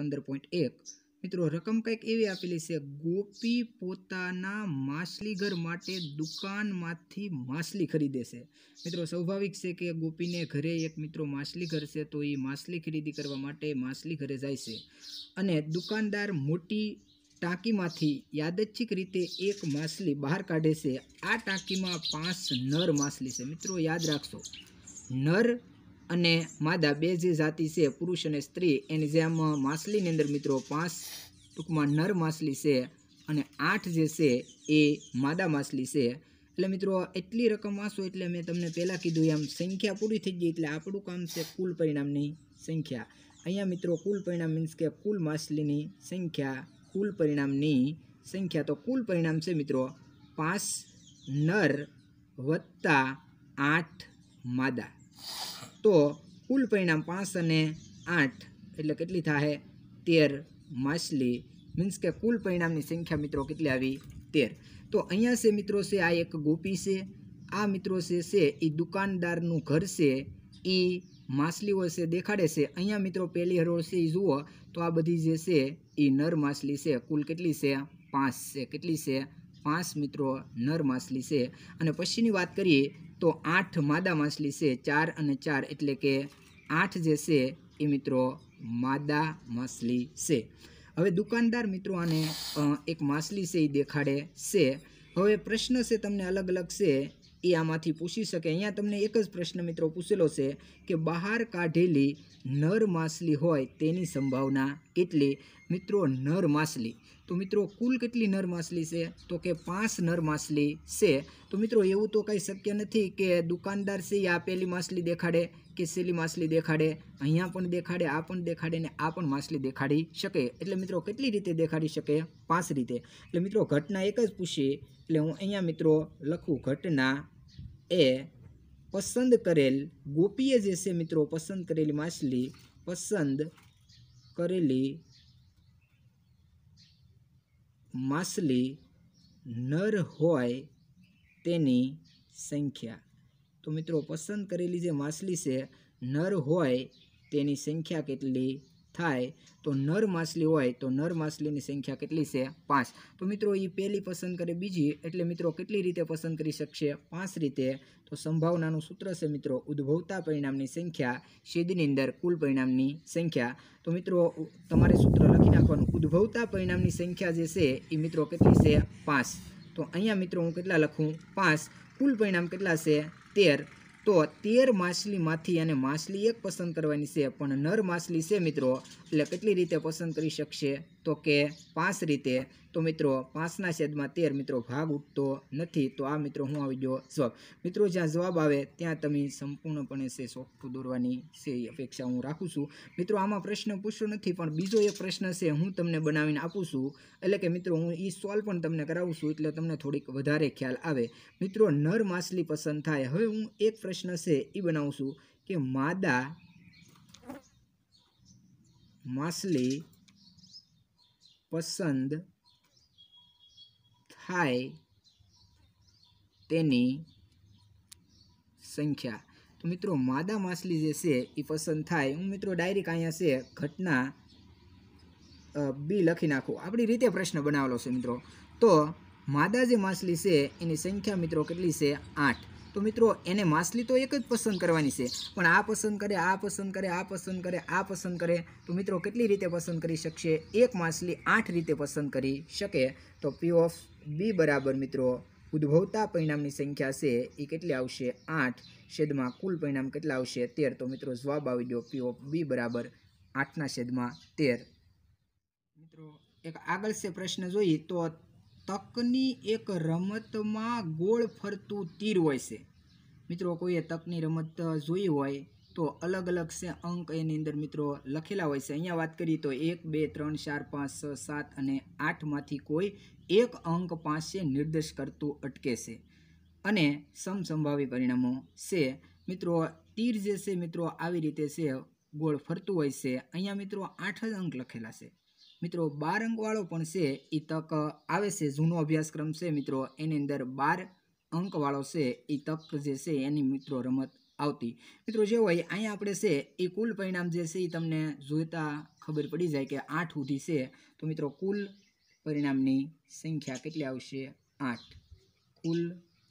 પંદર પોઈન્ટ એક મિત્રો રકમ કંઈક એવી આપેલી છે ગોપી પોતાના માછલીઘર માટે દુકાનમાંથી માછલી ખરીદે છે મિત્રો સ્વાભાવિક છે કે ગોપીને ઘરે એક મિત્રો માછલીઘર છે તો એ માછલી ખરીદી કરવા માટે માછલી ઘરે જાય છે અને દુકાનદાર મોટી ટાંકીમાંથી યાદચ્છિક રીતે એક માછલી બહાર કાઢે છે આ ટાંકીમાં પાંચ નર માછલી છે મિત્રો યાદ રાખશો નર અને માદા બે જે જાતિ છે પુરુષ અને સ્ત્રી એની જેમ માછલીની અંદર મિત્રો પાંચ ટૂંકમાં નર માછલી છે અને આઠ જે છે એ માદા માછલી છે એટલે મિત્રો એટલી રકમ વાંચો એટલે મેં તમને પહેલાં કીધું એમ સંખ્યા પૂરી થઈ ગઈ એટલે આપણું કામ છે કુલ પરિણામની સંખ્યા અહીંયા મિત્રો કુલ પરિણામ મીન્સ કે કુલ માછલીની સંખ્યા કુલ પરિણામની સંખ્યા તો કુલ પરિણામ છે મિત્રો પાંચ નર વત્તા આઠ માદા તો કુલ પરિણામ પાંચ અને આઠ એટલે કેટલી થાય તેર માછલી મીન્સ કે કુલ પરિણામની સંખ્યા મિત્રો કેટલી આવી તેર તો અહીંયા છે મિત્રો છે આ એક ગોપી છે આ મિત્રો છે છે એ દુકાનદારનું ઘર છે એ માછલીઓ છે દેખાડે છે અહીંયા મિત્રો પહેલી હરોળ છે એ જુઓ તો આ બધી જે છે એ નર માછલી છે કુલ કેટલી છે પાંચ છે કેટલી છે પાંચ મિત્રો નર માછલી છે અને પછીની વાત કરીએ તો આઠ માદા માછલી છે ચાર અને ચાર એટલે કે આઠ જે છે એ મિત્રો માદા માછલી છે હવે દુકાનદાર મિત્રો આને એક માછલી છે એ દેખાડે છે હવે પ્રશ્ન છે તમને અલગ અલગ છે એ આમાંથી પૂછી શકે અહીંયા તમને એક જ પ્રશ્ન મિત્રો પૂછેલો છે કે બહાર કાઢેલી નર માછલી હોય તેની સંભાવના કેટલી મિત્રો નર માછલી તો મિત્રો કુલ કેટલી નર માછલી છે તો કે પાંચ નર માછલી છે તો મિત્રો એવું તો કંઈ શક્ય નથી કે દુકાનદાર છે એ આ પહેલી માછલી દેખાડે કે સેલી માછલી દેખાડે અહીંયા પણ દેખાડે આ પણ દેખાડે ને આ પણ માછલી દેખાડી શકે એટલે મિત્રો કેટલી રીતે દેખાડી શકે પાંચ રીતે એટલે મિત્રો ઘટના એક જ પૂછીએ એટલે હું અહીંયા મિત્રો લખું ઘટના એ પસંદ કરેલ ગોપીએ જે છે મિત્રો પસંદ કરેલી માછલી પસંદ કરેલી માછલી નર હોય તેની સંખ્યા તો મિત્રો પસંદ કરેલી જે માછલી છે નર હોય તેની સંખ્યા કેટલી થાય તો નર માછલી હોય તો નર માછલીની સંખ્યા કેટલી છે પાંચ તો મિત્રો એ પહેલી પસંદ કરે બીજી એટલે મિત્રો કેટલી રીતે પસંદ કરી શકશે પાંચ રીતે તો સંભાવનાનું સૂત્ર છે મિત્રો ઉદ્ભવતા પરિણામની સંખ્યા છેદની અંદર કુલ પરિણામની સંખ્યા તો મિત્રો તમારે સૂત્ર લખી નાખવાનું ઉદ્ભવતા પરિણામની સંખ્યા જે છે એ મિત્રો કેટલી છે પાંચ તો અહીંયા મિત્રો હું કેટલા લખું પાંચ કુલ પરિણામ કેટલા છે તેર તો તેર માછલીમાંથી અને માછલી એક પસંદ કરવાની છે પણ નર માછલી છે મિત્રો એટલે કેટલી રીતે પસંદ કરી શકશે તો કે પાંચ રીતે તો મિત્રો પાંચના છેદમાં તેર મિત્રો ભાગ ઉઠતો નથી તો આ મિત્રો હું આવી ગયો જવાબ મિત્રો જ્યાં જવાબ આવે ત્યાં તમે સંપૂર્ણપણે છે ચોખ્ખું દોરવાની છે અપેક્ષા હું રાખું છું મિત્રો આમાં પ્રશ્ન પૂછતો નથી પણ બીજો એક પ્રશ્ન છે હું તમને બનાવીને આપું છું એટલે કે મિત્રો હું એ સોલ્વ પણ તમને કરાવું છું એટલે તમને થોડીક વધારે ખ્યાલ આવે મિત્રો નર માછલી પસંદ થાય હવે હું એક પ્રશ્ન છે એ બનાવું છું કે માદા માછલી પસંદ થાય તેની સંખ્યા તો મિત્રો માદા માછલી જે છે એ પસંદ થાય હું મિત્રો ડાયરેક્ટ અહીંયા છે ઘટના બી લખી નાખું આપણી રીતે પ્રશ્ન બનાવેલો છે મિત્રો તો માદા જે માછલી છે એની સંખ્યા મિત્રો કેટલી છે આઠ તો મિત્રો એને માછલી તો એક જ પસંદ કરવાની છે પણ આ પસંદ કરે આ પસંદ કરે આ પસંદ કરે આ પસંદ કરે તો મિત્રો કેટલી રીતે પસંદ કરી શકશે એક માછલી આઠ રીતે પસંદ કરી શકે તો પી ઓફ બી બરાબર મિત્રો ઉદ્ભવતા પરિણામની સંખ્યા છે એ કેટલી આવશે આઠ છેદમાં કુલ પરિણામ કેટલા આવશે તેર તો મિત્રો જવાબ આવી ગયો પી ઓફ બી બરાબર આઠના છેદમાં તેર મિત્રો એક આગળ છે પ્રશ્ન જોઈએ તો તકની એક રમતમાં ગોળ ફરતું તીર હોય છે મિત્રો કોઈએ તકની રમત જોઈ હોય તો અલગ અલગ છે અંક એની અંદર મિત્રો લખેલા હોય છે અહીંયા વાત કરીએ તો એક બે ત્રણ ચાર પાંચ છ સાત અને આઠમાંથી કોઈ એક અંક પાસે નિર્દેશ કરતું અટકે છે અને સમસંભાવી પરિણામો છે મિત્રો તીર જે છે મિત્રો આવી રીતે છે ગોળ ફરતું હોય છે અહીંયા મિત્રો આઠ જ અંક લખેલા છે મિત્રો બાર અંકવાળો પણ છે એ તક આવે છે જૂનો અભ્યાસક્રમ છે મિત્રો એની અંદર બાર અંકવાળો છે એ તક જે છે એની મિત્રો રમત આવતી મિત્રો જે હોય અહીંયા આપણે છે એ કુલ પરિણામ જે છે એ તમને જોતા ખબર પડી જાય કે આઠ સુધી છે તો મિત્રો કુલ પરિણામની સંખ્યા કેટલી આવશે આઠ કુલ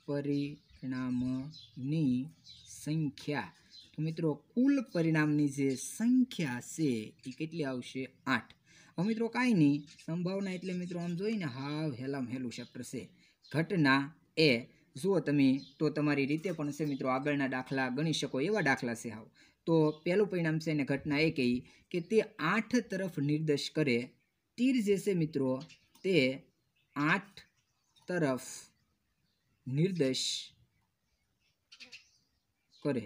પરિણામની સંખ્યા તો મિત્રો કુલ પરિણામની જે સંખ્યા છે એ કેટલી આવશે આઠ હવે મિત્રો કાંઈ નહીં સંભાવના એટલે મિત્રો આમ જોઈને હાવ હેલામ હેલું ચેપ્ટર છે ઘટના એ જુઓ તમે તો તમારી રીતે પણ છે મિત્રો આગળના દાખલા ગણી શકો એવા દાખલા છે આવ તો પહેલું પરિણામ છે અને ઘટના એ કહી કે તે આઠ તરફ નિર્દેશ કરે તીર જે છે મિત્રો તે આઠ તરફ નિર્દેશ કરે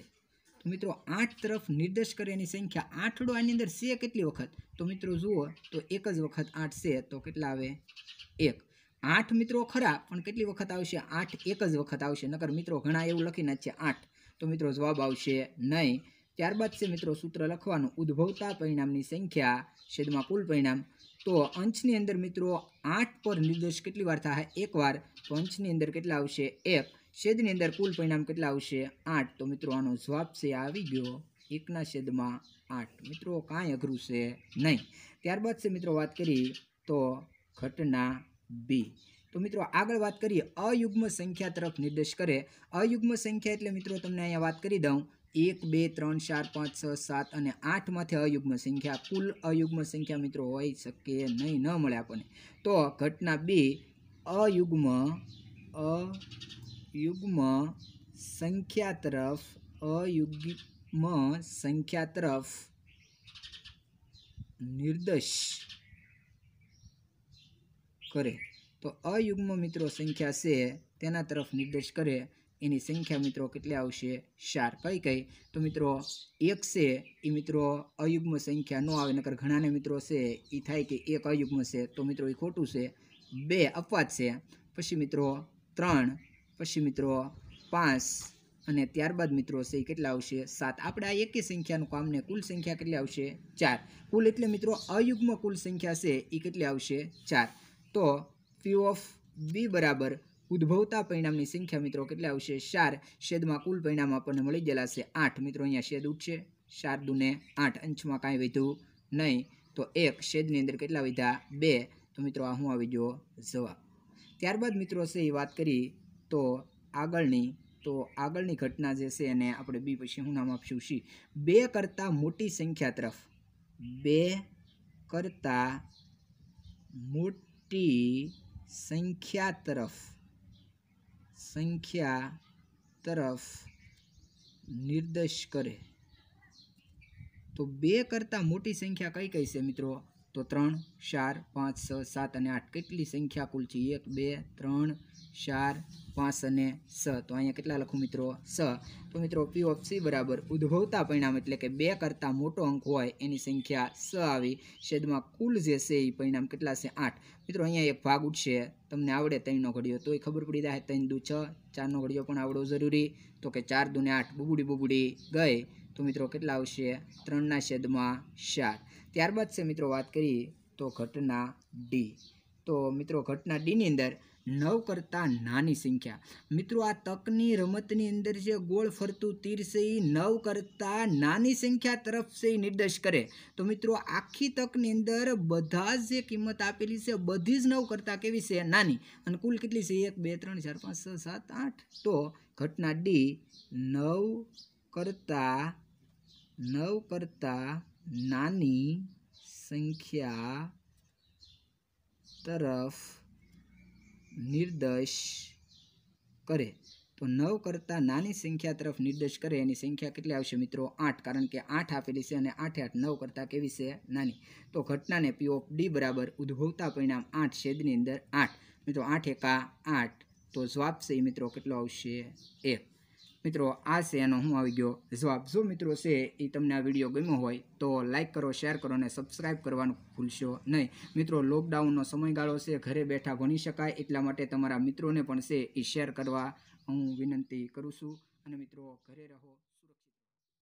તો મિત્રો આઠ તરફ નિર્દેશ કરે એની સંખ્યા આઠડો આની અંદર છે કેટલી વખત તો મિત્રો જુઓ તો એક જ વખત આઠ છે તો કેટલા આવે એક આઠ મિત્રો ખરા પણ કેટલી વખત આવશે આઠ એક જ વખત આવશે નકર મિત્રો ઘણા એવું લખીને છે આઠ તો મિત્રો જવાબ આવશે નહીં ત્યારબાદ છે મિત્રો સૂત્ર લખવાનું ઉદ્ભવતા પરિણામની સંખ્યા છેદમાં કુલ પરિણામ તો અંશની અંદર મિત્રો આઠ પર નિર્દેશ કેટલી વાર થાય એકવાર તો અંશની અંદર કેટલા આવશે એક છેદની અંદર કુલ પરિણામ કેટલા આવશે આઠ તો મિત્રો આનો જવાબ છે આવી ગયો એકના છેદમાં આઠ મિત્રો કાંઈ અઘરું છે નહીં ત્યારબાદ છે મિત્રો વાત કરી તો ઘટના બી તો મિત્રો આગળ વાત કરીએ અયુગ્મ સંખ્યા તરફ નિર્દેશ કરે અયુગ્મ સંખ્યા એટલે મિત્રો તમને અહીંયા વાત કરી દઉં એક બે ત્રણ ચાર પાંચ છ સાત અને આઠમાંથી અયુગ્મ સંખ્યા કુલ અયુગ્મ સંખ્યા મિત્રો હોઈ શકે નહીં ન મળે આપણને તો ઘટના બી અયુગ્મ અયુગ્મ સંખ્યા તરફ અયુગ્મ સંખ્યા તરફ નિર્દેશ કરે તો અયુગ્મ મિત્રો સંખ્યા છે તેના તરફ નિર્દેશ કરે એની સંખ્યા મિત્રો કેટલી આવશે ચાર કઈ કઈ તો મિત્રો એક છે એ મિત્રો અયુગ્મ સંખ્યા ન આવે નકર ઘણાને મિત્રો છે એ થાય કે એક અયુગ્મ છે તો મિત્રો એ ખોટું છે બે અપવાદ છે પછી મિત્રો ત્રણ પછી મિત્રો પાંચ અને ત્યારબાદ મિત્રો છે એ કેટલા આવશે સાત આપણે આ એકી સંખ્યાનું કામને કુલ સંખ્યા કેટલી આવશે ચાર કુલ એટલે મિત્રો અયુગ્મ કુલ સંખ્યા છે એ કેટલી આવશે ચાર તો પી ઓફ બી બરાબર ઉદ્ભવતા પરિણામની સંખ્યા મિત્રો કેટલી આવશે ચાર શેદમાં કુલ પરિણામ આપણને મળી ગયેલા છે આઠ મિત્રો અહીંયા શેદ ઉઠશે ચાર દુને આઠ અંશમાં કાંઈ વધ્યું નહીં તો એક શેદની અંદર કેટલા વધ્યા બે તો મિત્રો આ હું આવી ગયો જવાબ ત્યારબાદ મિત્રો છે એ વાત કરી તો આગળની તો આગળની ઘટના જે છે એને આપણે બી પછી હું નામ આપશું સી બે કરતાં મોટી સંખ્યા તરફ બે કરતાં મોટી મોટી સંખ્યા તરફ સંખ્યા તરફ નિર્દેશ કરે તો બે કરતાં મોટી સંખ્યા કઈ કઈ છે મિત્રો તો ત્રણ ચાર પાંચ છ સાત અને આઠ કેટલી સંખ્યા કુલ છે એક બે ત્રણ ચાર પાંચ અને સ તો અહીંયા કેટલા લખું મિત્રો સ તો મિત્રો પી ઓફ સી બરાબર ઉદ્ભવતા પરિણામ એટલે કે બે કરતાં મોટો અંક હોય એની સંખ્યા સ આવી છેદમાં કુલ જે છે એ પરિણામ કેટલા છે આઠ મિત્રો અહીંયા એક ભાગ ઉઠશે તમને આવડે ત્રણનો ઘડિયો તો એ ખબર પડી જાય ત્રણ દુ છ ચારનો ઘડિયો પણ આવડવો જરૂરી તો કે ચાર દુને આઠ બુબુડી બુબુડી ગઈ તો મિત્રો કેટલા આવશે ત્રણના છેદમાં ચાર ત્યારબાદ છે મિત્રો વાત કરીએ તો ઘટના ડી તો મિત્રો ઘટના ડીની અંદર નવ કરતાં નાની સંખ્યા મિત્રો આ તકની રમતની અંદર જે ગોળ ફરતું તીર છે એ નવ કરતાં નાની સંખ્યા તરફ છે એ નિર્દેશ કરે તો મિત્રો આખી તકની અંદર બધા જ જે કિંમત આપેલી છે બધી જ નવ કરતાં કેવી છે નાની અને કુલ કેટલી છે એક બે ત્રણ ચાર પાંચ છ સાત આઠ તો ઘટના ડી નવ કરતા નવ કરતાં નાની સંખ્યા તરફ નિર્દેશ કરે તો નવ કરતાં નાની સંખ્યા તરફ નિર્દેશ કરે એની સંખ્યા કેટલી આવશે મિત્રો આઠ કારણ કે આઠ આપેલી છે અને આઠે આઠ નવ કરતાં કેવી છે નાની તો ઘટનાને પી ઓફ ડી બરાબર ઉદ્ભવતા પરિણામ આઠ છેદની અંદર આઠ મિત્રો આઠ એકા આઠ તો જવાબ છે મિત્રો કેટલો આવશે એક મિત્રો આ છે એનો હું આવી ગયો જવાબ જો મિત્રો છે એ તમને આ વિડીયો ગમ્યો હોય તો લાઇક કરો શેર કરો અને સબસ્ક્રાઇબ કરવાનું ભૂલશો નહીં મિત્રો લોકડાઉનનો સમયગાળો છે ઘરે બેઠા ભણી શકાય એટલા માટે તમારા મિત્રોને પણ છે એ શેર કરવા હું વિનંતી કરું છું અને મિત્રો ઘરે રહો